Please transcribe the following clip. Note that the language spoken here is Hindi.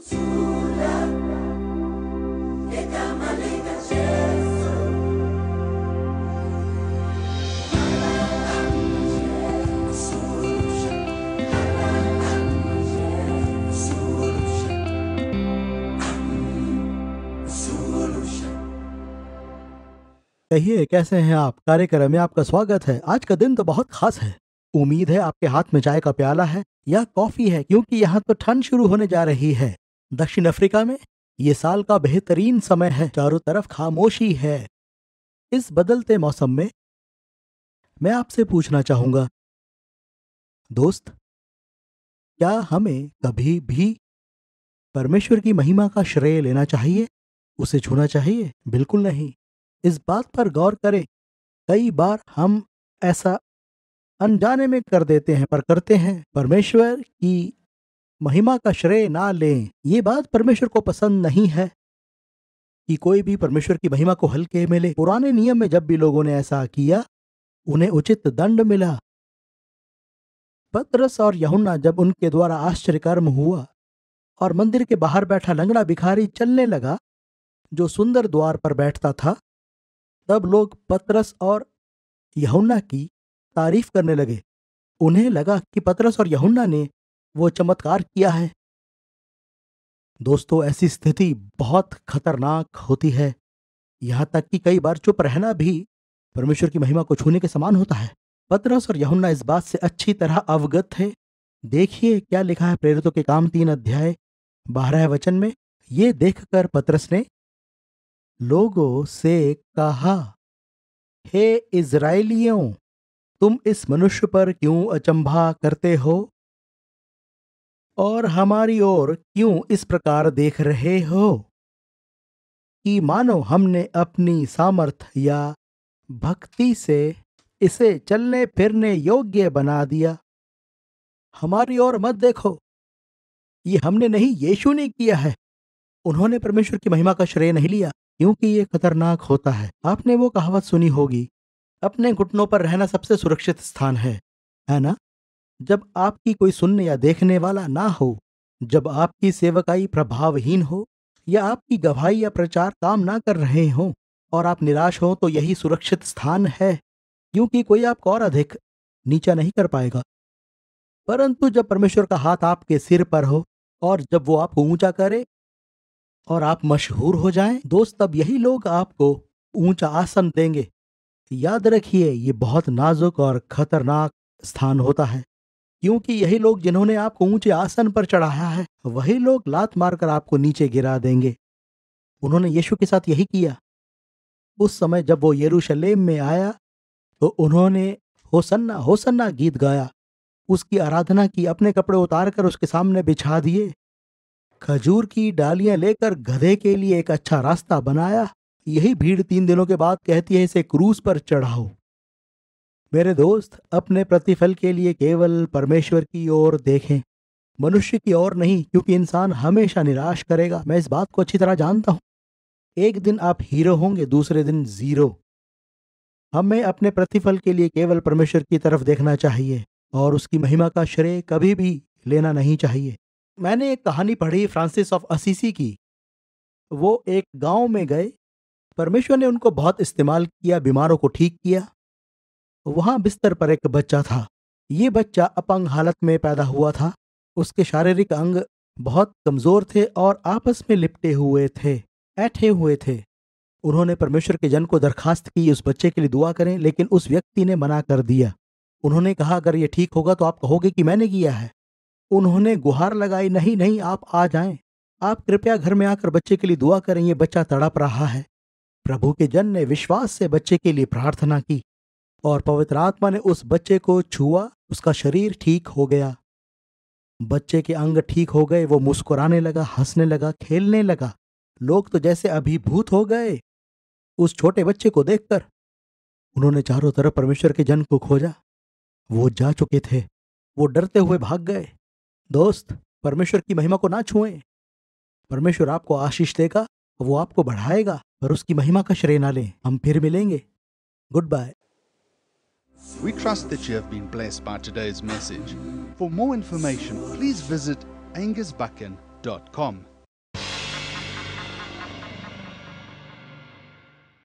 E कहिए कैसे हैं आप कार्यक्रम में आपका स्वागत है आज का दिन तो बहुत खास है उम्मीद है आपके हाथ में चाय का प्याला है या कॉफी है क्योंकि यहाँ तो ठंड शुरू होने जा रही है दक्षिण अफ्रीका में ये साल का बेहतरीन समय है चारों तरफ खामोशी है इस बदलते मौसम में मैं आपसे पूछना चाहूंगा दोस्त क्या हमें कभी भी परमेश्वर की महिमा का श्रेय लेना चाहिए उसे छूना चाहिए बिल्कुल नहीं इस बात पर गौर करें कई बार हम ऐसा अनजाने में कर देते हैं पर करते हैं परमेश्वर की महिमा का श्रेय ना लें ये बात परमेश्वर को पसंद नहीं है कि कोई भी परमेश्वर की महिमा को हल्के में ले पुराने नियम में जब भी लोगों ने ऐसा किया उन्हें उचित दंड मिला पतरस और यहुन्ना जब उनके द्वारा आश्चर्यकर्म हुआ और मंदिर के बाहर बैठा लंगड़ा भिखारी चलने लगा जो सुंदर द्वार पर बैठता था तब लोग पतरस और यहुन्ना की तारीफ करने लगे उन्हें लगा कि पतरस और यहुन्ना ने वो चमत्कार किया है दोस्तों ऐसी स्थिति बहुत खतरनाक होती है यहां तक कि कई बार चुप रहना भी परमेश्वर की महिमा को छूने के समान होता है पतरस और यहुन्ना इस बात से अच्छी तरह अवगत थे देखिए क्या लिखा है प्रेरितों के काम तीन अध्याय बारह वचन में ये देखकर पतरस ने लोगों से कहा हे इसराइलियो तुम इस मनुष्य पर क्यों अचंभा करते हो और हमारी ओर क्यों इस प्रकार देख रहे हो कि मानो हमने अपनी सामर्थ्य या भक्ति से इसे चलने फिरने योग्य बना दिया हमारी ओर मत देखो ये हमने नहीं यीशु ने किया है उन्होंने परमेश्वर की महिमा का श्रेय नहीं लिया क्योंकि ये खतरनाक होता है आपने वो कहावत सुनी होगी अपने घुटनों पर रहना सबसे सुरक्षित स्थान है है ना जब आपकी कोई सुनने या देखने वाला ना हो जब आपकी सेवकाई प्रभावहीन हो या आपकी गवाही या प्रचार काम ना कर रहे हो और आप निराश हों तो यही सुरक्षित स्थान है क्योंकि कोई आपको और अधिक नीचा नहीं कर पाएगा परंतु जब परमेश्वर का हाथ आपके सिर पर हो और जब वो आपको ऊंचा करे और आप मशहूर हो जाएं दोस्त तब यही लोग आपको ऊंचा आसन देंगे याद रखिए ये बहुत नाजुक और खतरनाक स्थान होता है क्योंकि यही लोग जिन्होंने आपको ऊंचे आसन पर चढ़ाया है वही लोग लात मारकर आपको नीचे गिरा देंगे उन्होंने यीशु के साथ यही किया उस समय जब वो यरूशलेम में आया तो उन्होंने होसन्ना होसन्ना गीत गाया उसकी आराधना की अपने कपड़े उतार कर उसके सामने बिछा दिए खजूर की डालियां लेकर गधे के लिए एक अच्छा रास्ता बनाया यही भीड़ तीन दिनों के बाद कहती है इसे क्रूज पर चढ़ाओ मेरे दोस्त अपने प्रतिफल के लिए केवल परमेश्वर की ओर देखें मनुष्य की ओर नहीं क्योंकि इंसान हमेशा निराश करेगा मैं इस बात को अच्छी तरह जानता हूँ एक दिन आप हीरो होंगे दूसरे दिन जीरो हमें अपने प्रतिफल के लिए केवल परमेश्वर की तरफ देखना चाहिए और उसकी महिमा का श्रेय कभी भी लेना नहीं चाहिए मैंने एक कहानी पढ़ी फ्रांसिस ऑफ असीसी की वो एक गांव में गए परमेश्वर ने उनको बहुत इस्तेमाल किया बीमारों को ठीक किया वहां बिस्तर पर एक बच्चा था ये बच्चा अपंग हालत में पैदा हुआ था उसके शारीरिक अंग बहुत कमजोर थे और आपस में लिपटे हुए थे ऐठे हुए थे उन्होंने परमेश्वर के जन को दरखास्त की उस बच्चे के लिए दुआ करें लेकिन उस व्यक्ति ने मना कर दिया उन्होंने कहा अगर ये ठीक होगा तो आप कहोगे कि मैंने किया है उन्होंने गुहार लगाई नहीं नहीं आप आ जाएं आप कृपया घर में आकर बच्चे के लिए दुआ करें ये बच्चा तड़प रहा है प्रभु के जन ने विश्वास से बच्चे के लिए प्रार्थना की और पवित्र आत्मा ने उस बच्चे को छुआ उसका शरीर ठीक हो गया बच्चे के अंग ठीक हो गए वो मुस्कुराने लगा हंसने लगा खेलने लगा लोग तो जैसे अभिभूत हो गए उस छोटे बच्चे को देखकर उन्होंने चारों तरफ परमेश्वर के जन को खोजा वो जा चुके थे वो डरते हुए भाग गए दोस्त परमेश्वर की महिमा को ना छुए परमेश्वर आपको आशीष देगा वो आपको बढ़ाएगा पर उसकी महिमा का श्रेय ना लें हम फिर मिलेंगे good bye We trust that you have been blessed by today's message. For more information, please visit angusbucken.com.